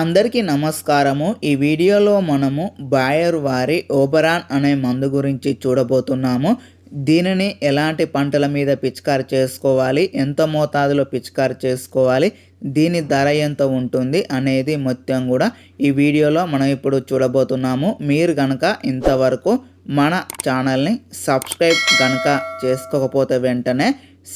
అందరికీ నమస్కారము ఈ వీడియోలో మనము బాయర్ వారి ఓబరాన్ అనే మందు గురించి చూడబోతున్నాము దీనిని ఎలాంటి పంటల మీద పిచికారి చేసుకోవాలి ఎంత మోతాదులో పిచికారి చేసుకోవాలి దీని ధర ఎంత ఉంటుంది అనేది మొత్తం కూడా ఈ వీడియోలో మనం ఇప్పుడు చూడబోతున్నాము మీరు కనుక ఇంతవరకు మన ఛానల్ని సబ్స్క్రైబ్ కనుక చేసుకోకపోతే వెంటనే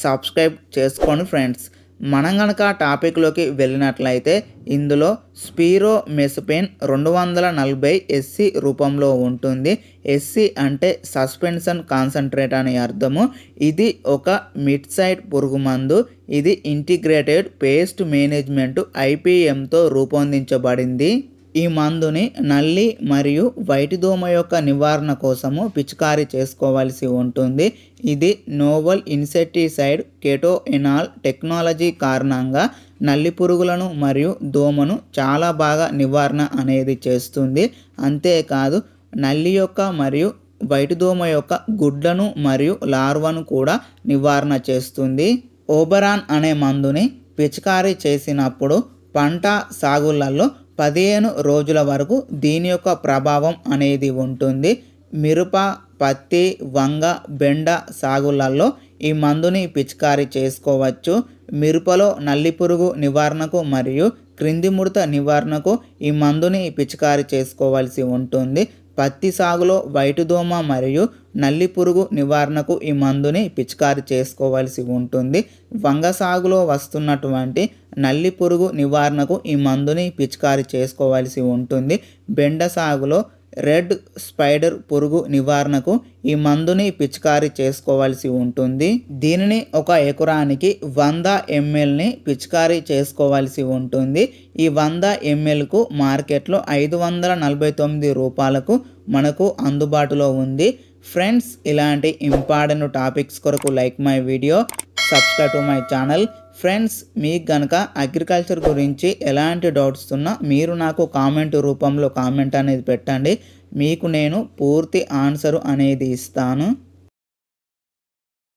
సబ్స్క్రైబ్ చేసుకోండి ఫ్రెండ్స్ మనం గనక టాపిక్లోకి వెళ్ళినట్లయితే ఇందులో స్పీరో మెస్పెన్ రెండు వందల నలభై ఎస్సి రూపంలో ఉంటుంది ఎస్సి అంటే సస్పెన్షన్ కాన్సన్ట్రేట్ అని అర్థము ఇది ఒక మిడ్ సైడ్ పురుగు మందు ఇది ఇంటిగ్రేటెడ్ పేస్ట్ మేనేజ్మెంట్ ఐపీఎంతో రూపొందించబడింది ఈ మందుని నల్లి మరియు వైటి దోమ యొక్క నివారణ కోసము పిచికారీ చేసుకోవాల్సి ఉంటుంది ఇది నోవల్ ఇన్సెక్టిసైడ్ కెటోఎనాల్ టెక్నాలజీ కారణంగా నల్లి పురుగులను మరియు దోమను చాలా బాగా నివారణ అనేది చేస్తుంది అంతేకాదు నల్లి యొక్క మరియు వైటి దోమ యొక్క గుడ్లను మరియు లార్వను కూడా నివారణ చేస్తుంది ఓబరాన్ అనే మందుని పిచికారీ చేసినప్పుడు పంట సాగులలో పదిహేను రోజుల వరకు దీని యొక్క ప్రభావం అనేది ఉంటుంది మిరప పత్తి వంగ బెండ సాగులలో ఈ మందుని పిచికారీ చేసుకోవచ్చు మిరపలో నల్లి పురుగు నివారణకు మరియు క్రింది ముడత నివారణకు ఈ మందుని పిచికారీ చేసుకోవాల్సి ఉంటుంది పత్తి సాగులో వైటుదోమ మరియు నల్లి పురుగు నివారణకు ఈ మందుని పిచికారి చేసుకోవాల్సి ఉంటుంది వంగ సాగులో వస్తున్నటువంటి నల్లి పురుగు నివారణకు ఈ మందుని పిచికారి చేసుకోవాల్సి ఉంటుంది బెండ సాగులో రెడ్ స్పైడర్ పురుగు నివారణకు ఈ మందుని పిచికారీ చేసుకోవాల్సి ఉంటుంది దీనిని ఒక ఎకరానికి వంద ఎంఎల్ని పిచికారీ చేసుకోవాల్సి ఉంటుంది ఈ వంద ఎంఎల్కు మార్కెట్లో ఐదు వందల నలభై తొమ్మిది రూపాయలకు మనకు అందుబాటులో ఉంది ఫ్రెండ్స్ ఇలాంటి ఇంపార్టెంట్ టాపిక్స్ కొరకు like my video subscribe to my channel friends మీకు కనుక అగ్రికల్చర్ గురించి ఎలాంటి డౌట్స్ ఉన్నా మీరు నాకు కామెంట్ రూపంలో కామెంట్ అనేది పెట్టండి మీకు నేను పూర్తి ఆన్సరు అనేది ఇస్తాను